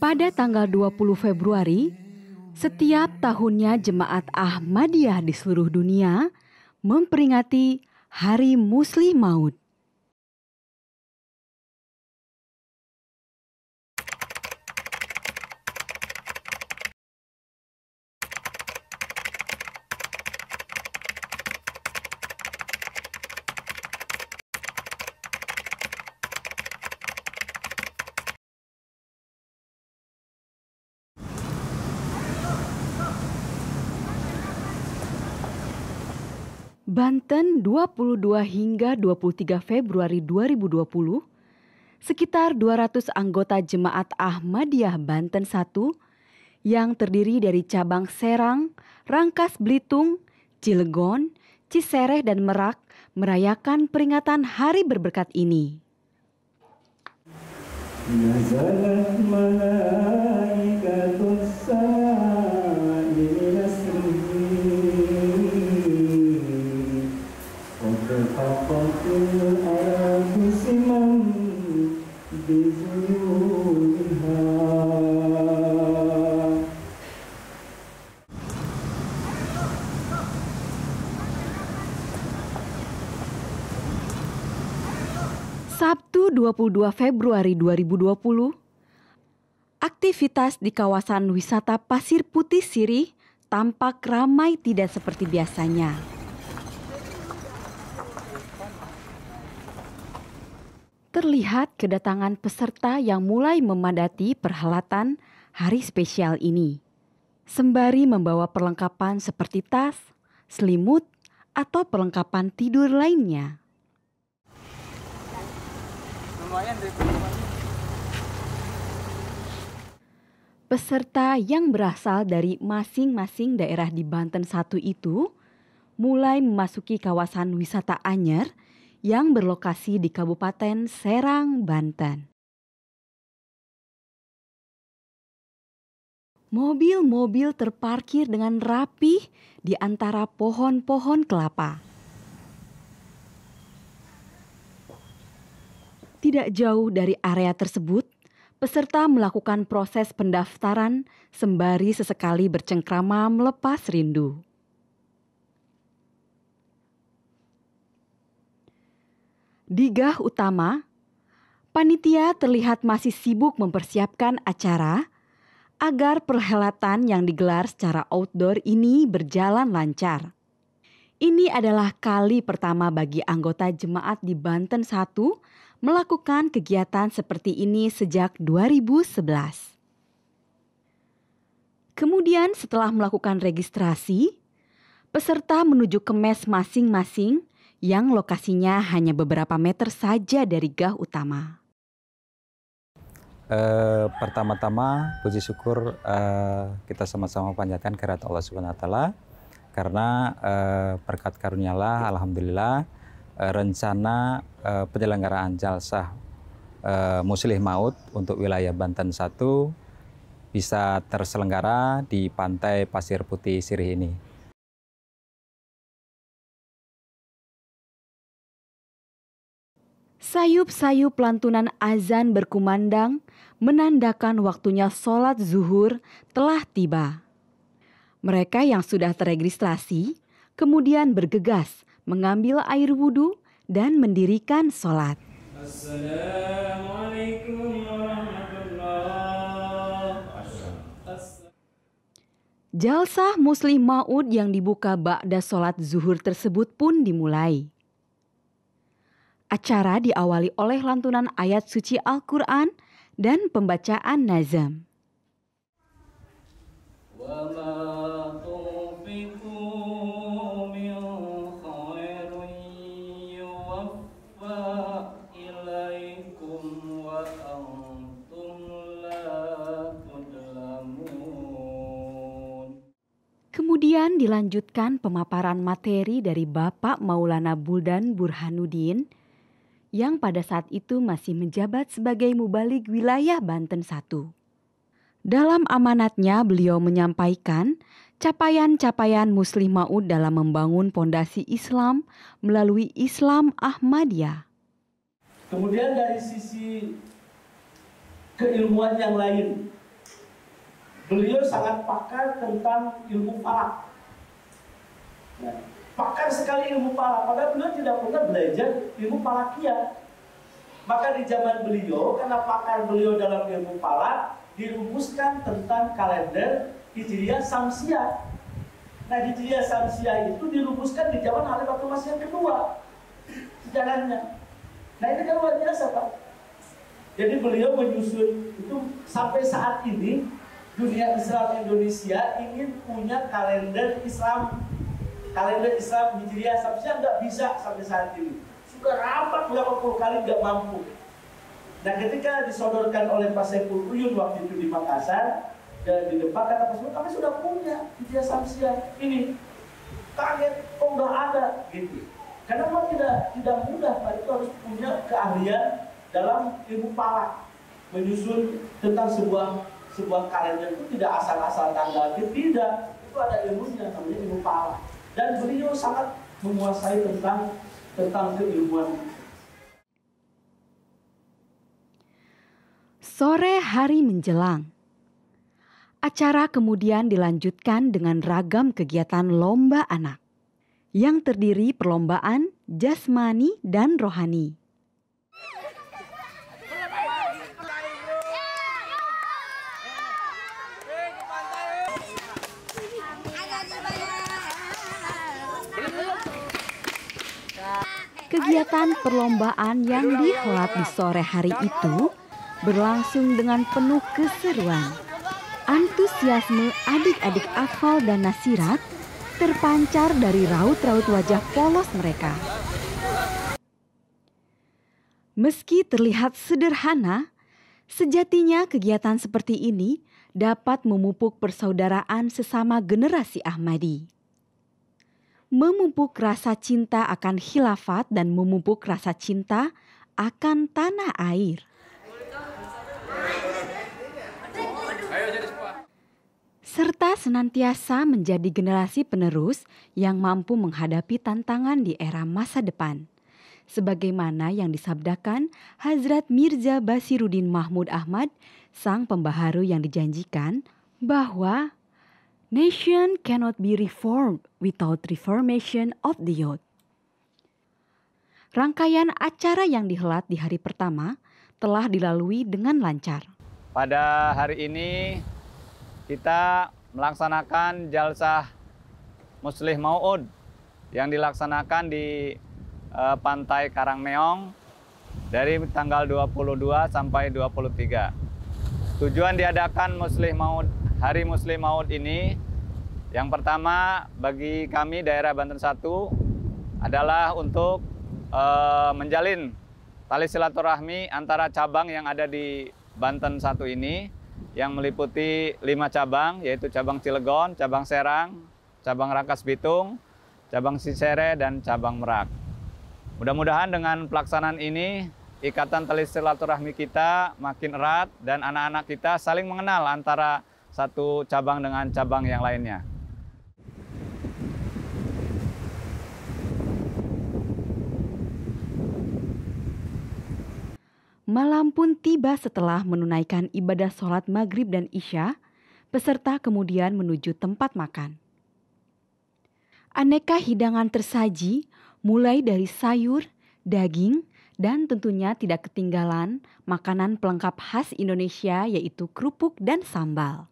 Pada tanggal 20 Februari, setiap tahunnya jemaat Ahmadiyah di seluruh dunia memperingati Hari Muslim Maut. Banten 22 hingga 23 Februari 2020, sekitar 200 anggota Jemaat Ahmadiyah Banten 1 yang terdiri dari cabang Serang, Rangkas Belitung, Cilegon, Cisereh dan Merak merayakan peringatan hari berberkat ini. Ya 22 Februari 2020, aktivitas di kawasan wisata Pasir Putih Siri tampak ramai tidak seperti biasanya. Terlihat kedatangan peserta yang mulai memadati perhelatan hari spesial ini. Sembari membawa perlengkapan seperti tas, selimut, atau perlengkapan tidur lainnya. Peserta yang berasal dari masing-masing daerah di Banten satu itu mulai memasuki kawasan wisata Anyer yang berlokasi di Kabupaten Serang, Banten. Mobil-mobil terparkir dengan rapih di antara pohon-pohon kelapa. tidak jauh dari area tersebut, peserta melakukan proses pendaftaran sembari sesekali bercengkrama melepas rindu. Di Gah Utama, panitia terlihat masih sibuk mempersiapkan acara agar perhelatan yang digelar secara outdoor ini berjalan lancar. Ini adalah kali pertama bagi anggota jemaat di Banten 1 melakukan kegiatan seperti ini sejak 2011. Kemudian setelah melakukan registrasi, peserta menuju ke mes masing-masing yang lokasinya hanya beberapa meter saja dari gah utama. Uh, pertama-tama puji syukur uh, kita sama-sama panjatkan kehadirat Allah Subhanahu wa taala karena uh, berkat karunialah alhamdulillah Eh, rencana eh, penyelenggaraan jalsah eh, muslih maut untuk wilayah Banten 1 bisa terselenggara di pantai Pasir Putih Sirih ini. Sayup-sayup lantunan azan berkumandang menandakan waktunya sholat zuhur telah tiba. Mereka yang sudah terregistrasi kemudian bergegas mengambil air wudhu, dan mendirikan sholat. Jalsah Muslim Ma'ud yang dibuka ba'da sholat zuhur tersebut pun dimulai. Acara diawali oleh lantunan ayat suci Al-Quran dan pembacaan nazam. Wow. Kemudian dilanjutkan pemaparan materi dari Bapak Maulana Buldan Burhanuddin yang pada saat itu masih menjabat sebagai mubalik wilayah Banten I. Dalam amanatnya beliau menyampaikan capaian-capaian Muslim Maud dalam membangun fondasi Islam melalui Islam Ahmadiyah. Kemudian dari sisi keilmuan yang lain, beliau sangat pakar tentang ilmu falak. Nah, pakar sekali ilmu falak, padahal beliau tidak pernah belajar ilmu falakia. Maka di zaman beliau, karena pakar beliau dalam ilmu falak, dirumuskan tentang kalender Hijriah Samsia. Nah, Hijriah Samsia itu dirumuskan di zaman Khalifatul Masih yang kedua sejarahnya. Nah, ini kan luar biasa, Pak. Jadi beliau menyusun itu sampai saat ini dunia Islam Indonesia ingin punya kalender Islam kalender Islam Hijriah seharusnya nggak bisa sampai saat ini sudah rapat berapa puluh kali nggak mampu nah ketika disodorkan oleh Pak Sekul Uyun waktu itu di Makassar dan di depan kata Pak Sekul kami sudah punya Hijriah Samsia ini kaget kok nggak ada gitu karena memang tidak tidak mudah Pak itu harus punya keahlian dalam ilmu palak menyusun tentang sebuah sebuah kalender itu tidak asal-asal tanggal tidak itu ada ilmunya namanya ilmu pala dan beliau sangat menguasai tentang tentang keilmuan Sore hari menjelang, acara kemudian dilanjutkan dengan ragam kegiatan lomba anak yang terdiri perlombaan jasmani dan rohani. Kegiatan perlombaan yang dihelat di sore hari itu berlangsung dengan penuh keseruan. Antusiasme adik-adik Afal dan Nasirat terpancar dari raut-raut wajah polos mereka. Meski terlihat sederhana, sejatinya kegiatan seperti ini dapat memupuk persaudaraan sesama generasi Ahmadi memupuk rasa cinta akan khilafat dan memupuk rasa cinta akan tanah air. Serta senantiasa menjadi generasi penerus yang mampu menghadapi tantangan di era masa depan. Sebagaimana yang disabdakan Hazrat Mirza Basiruddin Mahmud Ahmad, sang pembaharu yang dijanjikan bahwa Nation cannot be reformed without reformation of the youth. Rangkaian acara yang dihelat di hari pertama telah dilalui dengan lancar. Pada hari ini kita melaksanakan jalsah Muslih Mau'ud yang dilaksanakan di eh, Pantai Karangmeong dari tanggal 22 sampai 23. Tujuan diadakan Muslih Mau'ud Hari Muslim Maut ini, yang pertama bagi kami daerah Banten 1 adalah untuk e, menjalin tali silaturahmi antara cabang yang ada di Banten 1 ini yang meliputi lima cabang yaitu cabang Cilegon, cabang Serang, cabang Rangkas Bitung, cabang Sisere dan cabang Merak. Mudah-mudahan dengan pelaksanaan ini ikatan tali silaturahmi kita makin erat dan anak-anak kita saling mengenal antara satu cabang dengan cabang yang lainnya. Malam pun tiba setelah menunaikan ibadah sholat maghrib dan isya, peserta kemudian menuju tempat makan. Aneka hidangan tersaji mulai dari sayur, daging, dan tentunya tidak ketinggalan makanan pelengkap khas Indonesia yaitu kerupuk dan sambal.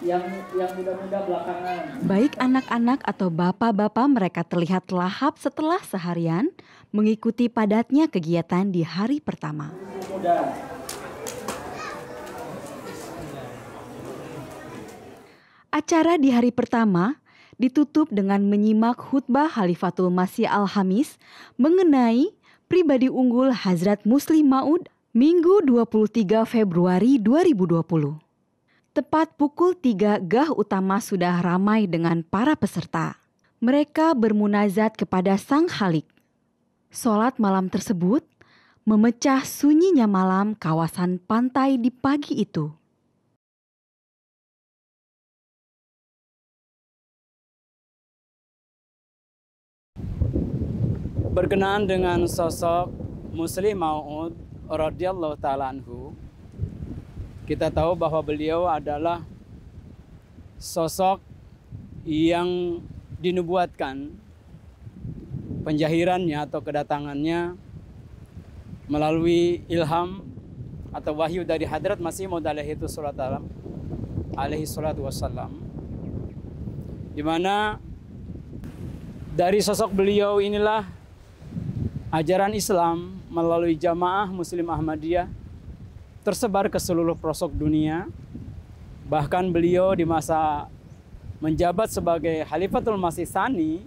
yang yang muda-muda belakangan. Baik anak-anak atau bapak-bapak mereka terlihat lahap setelah seharian mengikuti padatnya kegiatan di hari pertama. Acara di hari pertama ditutup dengan menyimak khutbah Khalifatul Masih Al-Hamis mengenai pribadi unggul Hazrat Muslim Maud Minggu 23 Februari 2020. Tepat pukul tiga, gah utama sudah ramai dengan para peserta. Mereka bermunazat kepada Sang Halik. Solat malam tersebut memecah sunyinya malam kawasan pantai di pagi itu. Berkenaan dengan sosok Muslim Maud radhiyallahu taala kita tahu bahwa beliau adalah sosok yang dinubuatkan penjahirannya atau kedatangannya melalui ilham atau wahyu dari hadrat Masih Maud surat alam alaihi surat wassalam di mana dari sosok beliau inilah ajaran Islam melalui jamaah Muslim Ahmadiyah tersebar ke seluruh prosok dunia. Bahkan beliau di masa menjabat sebagai Khalifatul Masih Sani,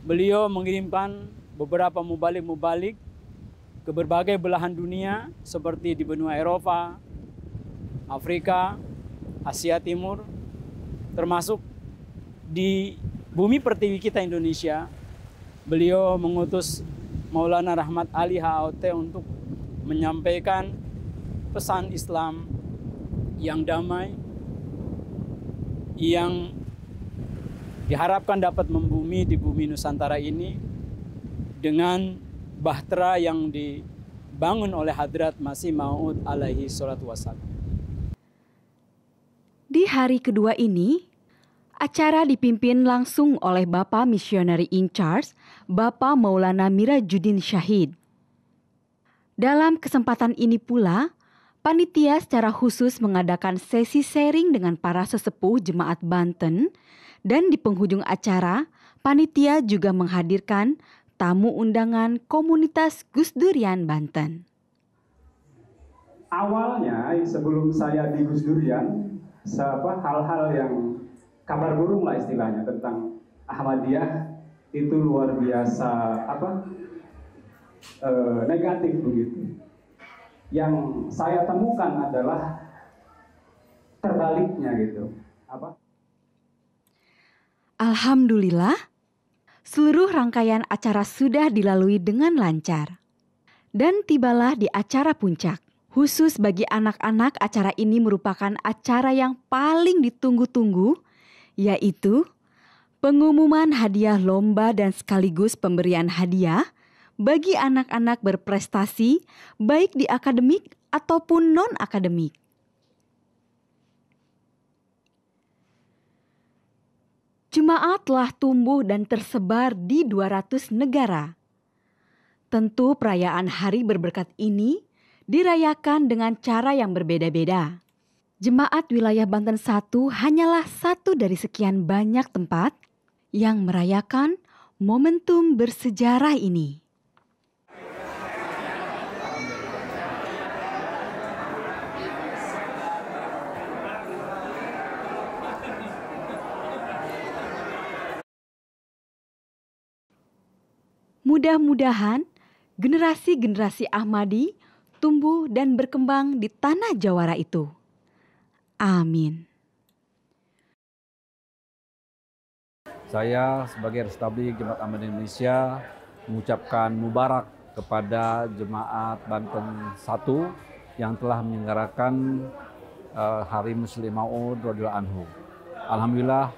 beliau mengirimkan beberapa mubalik-mubalik ke berbagai belahan dunia seperti di benua Eropa, Afrika, Asia Timur, termasuk di bumi pertiwi kita Indonesia. Beliau mengutus Maulana Rahmat Ali HOT untuk menyampaikan pesan Islam yang damai, yang diharapkan dapat membumi di bumi Nusantara ini dengan bahtera yang dibangun oleh Hadrat Masih Maud alaihi salatu wassalam. Di hari kedua ini, acara dipimpin langsung oleh Bapak Misionary in Charge, Bapak Maulana Mirajuddin Syahid. Dalam kesempatan ini pula, Panitia secara khusus mengadakan sesi sharing dengan para sesepuh jemaat Banten dan di penghujung acara, panitia juga menghadirkan tamu undangan komunitas Gus Durian Banten. Awalnya sebelum saya di Gus Durian, hal-hal yang kabar burung lah istilahnya tentang Ahmadiyah itu luar biasa apa e, negatif begitu yang saya temukan adalah terbaliknya gitu. Apa? Alhamdulillah, seluruh rangkaian acara sudah dilalui dengan lancar. Dan tibalah di acara puncak. Khusus bagi anak-anak, acara ini merupakan acara yang paling ditunggu-tunggu, yaitu pengumuman hadiah lomba dan sekaligus pemberian hadiah – bagi anak-anak berprestasi, baik di akademik ataupun non-akademik. Jemaat telah tumbuh dan tersebar di 200 negara. Tentu perayaan hari berberkat ini dirayakan dengan cara yang berbeda-beda. Jemaat wilayah Banten satu hanyalah satu dari sekian banyak tempat yang merayakan momentum bersejarah ini. Mudah-mudahan generasi-generasi Ahmadi tumbuh dan berkembang di tanah Jawara itu. Amin. Saya sebagai Restabli Jemaat Ahmadi Indonesia mengucapkan mubarak kepada Jemaat Banten 1 yang telah menyelenggarakan uh, Hari Muslim Ma'ud Anhu. Alhamdulillah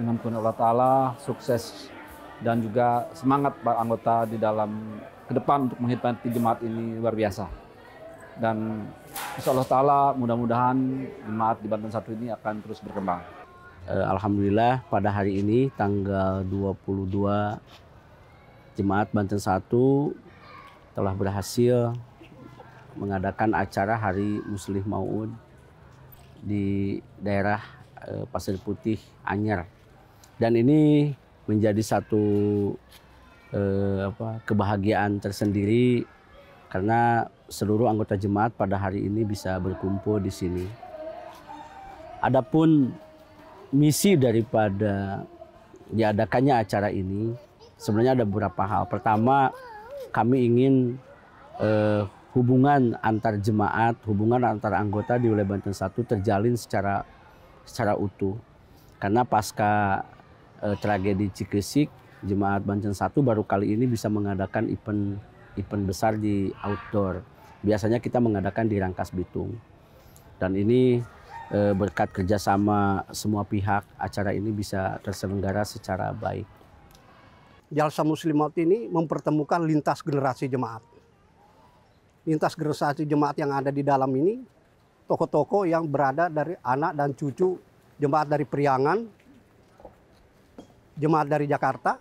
dengan kurnia Allah Ta'ala sukses dan juga semangat para anggota di dalam ke depan untuk menghidupkan jemaat ini luar biasa. Dan insya Allah Ta'ala mudah-mudahan jemaat di Banten satu ini akan terus berkembang. Eh, Alhamdulillah pada hari ini tanggal 22 jemaat Banten satu telah berhasil mengadakan acara Hari Muslim Maun di daerah eh, Pasir Putih Anyer. Dan ini menjadi satu eh, apa kebahagiaan tersendiri karena seluruh anggota jemaat pada hari ini bisa berkumpul di sini. Adapun misi daripada diadakannya acara ini sebenarnya ada beberapa hal. Pertama, kami ingin eh, hubungan antar jemaat, hubungan antar anggota di wilayah Banten satu terjalin secara secara utuh. Karena pasca uh, tragedi Cikesik, Jemaat Banten satu baru kali ini bisa mengadakan event event besar di outdoor. Biasanya kita mengadakan di Rangkas Bitung. Dan ini eh, berkat kerjasama semua pihak, acara ini bisa terselenggara secara baik. Jalsa Muslimat ini mempertemukan lintas generasi jemaat. Lintas generasi jemaat yang ada di dalam ini, toko-toko yang berada dari anak dan cucu jemaat dari Priangan, jemaat dari Jakarta,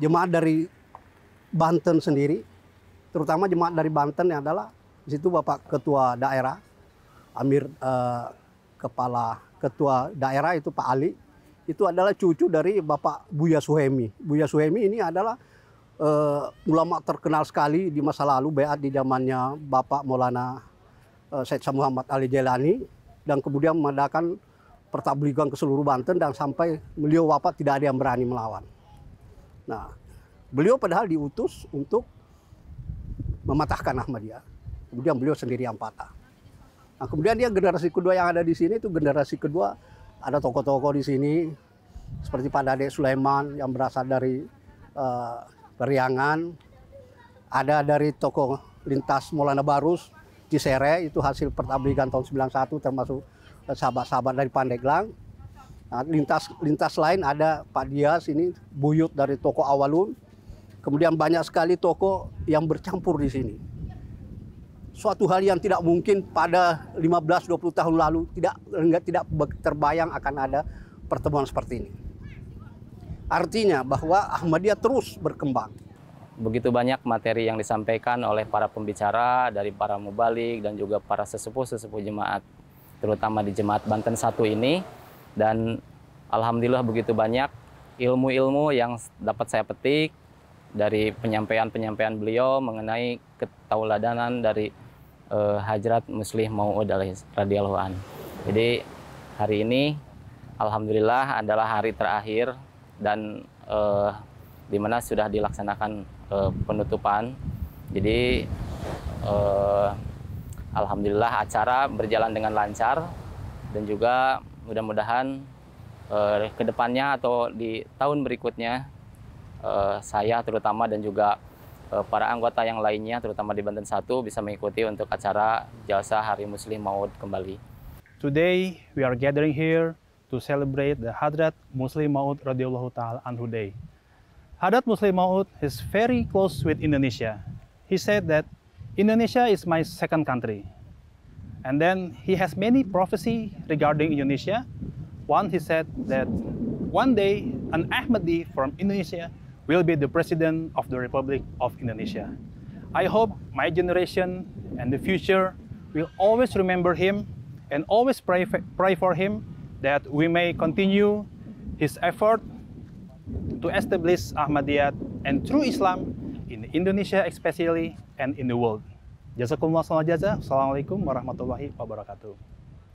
jemaat dari Banten sendiri, terutama jemaat dari Banten yang adalah di situ Bapak Ketua Daerah, Amir eh, Kepala Ketua Daerah itu Pak Ali, itu adalah cucu dari Bapak Buya Suhemi. Buya Suhemi ini adalah eh, ulama terkenal sekali di masa lalu beat di zamannya Bapak Maulana eh, Syed Muhammad Ali Jelani, dan kemudian mengadakan pertabligan ke seluruh Banten dan sampai beliau wafat tidak ada yang berani melawan. Nah, beliau padahal diutus untuk mematahkan Ahmadiyah. Kemudian beliau sendiri yang patah. Nah, kemudian dia generasi kedua yang ada di sini itu generasi kedua ada tokoh-tokoh di sini seperti Pak Dade Sulaiman yang berasal dari uh, Periangan, ada dari tokoh lintas Maulana Barus di Cisere itu hasil pertabligan tahun 91 termasuk sahabat-sahabat dari Pandeglang. Nah, lintas lintas lain ada Pak Dias ini buyut dari toko Awalun. Kemudian banyak sekali toko yang bercampur di sini. Suatu hal yang tidak mungkin pada 15-20 tahun lalu tidak enggak tidak terbayang akan ada pertemuan seperti ini. Artinya bahwa Ahmadiyah terus berkembang. Begitu banyak materi yang disampaikan oleh para pembicara dari para mubalik dan juga para sesepuh-sesepuh jemaat terutama di Jemaat Banten satu ini. Dan Alhamdulillah begitu banyak ilmu-ilmu yang dapat saya petik dari penyampaian-penyampaian beliau mengenai ketauladanan dari uh, Hajrat Muslih Mau'ud radhiyallahu an. Jadi hari ini Alhamdulillah adalah hari terakhir dan uh, di mana sudah dilaksanakan uh, penutupan. Jadi uh, Alhamdulillah acara berjalan dengan lancar dan juga mudah-mudahan eh, kedepannya atau di tahun berikutnya eh, saya terutama dan juga eh, para anggota yang lainnya terutama di Banten 1 bisa mengikuti untuk acara Jalsa Hari Muslim Maud kembali. Today we are gathering here to celebrate the Hadrat Muslim Maud radhiyallahu taala anhu day. Hadrat Muslim Maud is very close with Indonesia. He said that Indonesia is my second country. And then he has many prophecy regarding Indonesia. One, he said that one day an Ahmadi from Indonesia will be the president of the Republic of Indonesia. I hope my generation and the future will always remember him and always pray, pray for him that we may continue his effort to establish Ahmadiyat and through Islam Indonesia especially and in the world. Jazakumullah Assalamualaikum warahmatullahi wabarakatuh.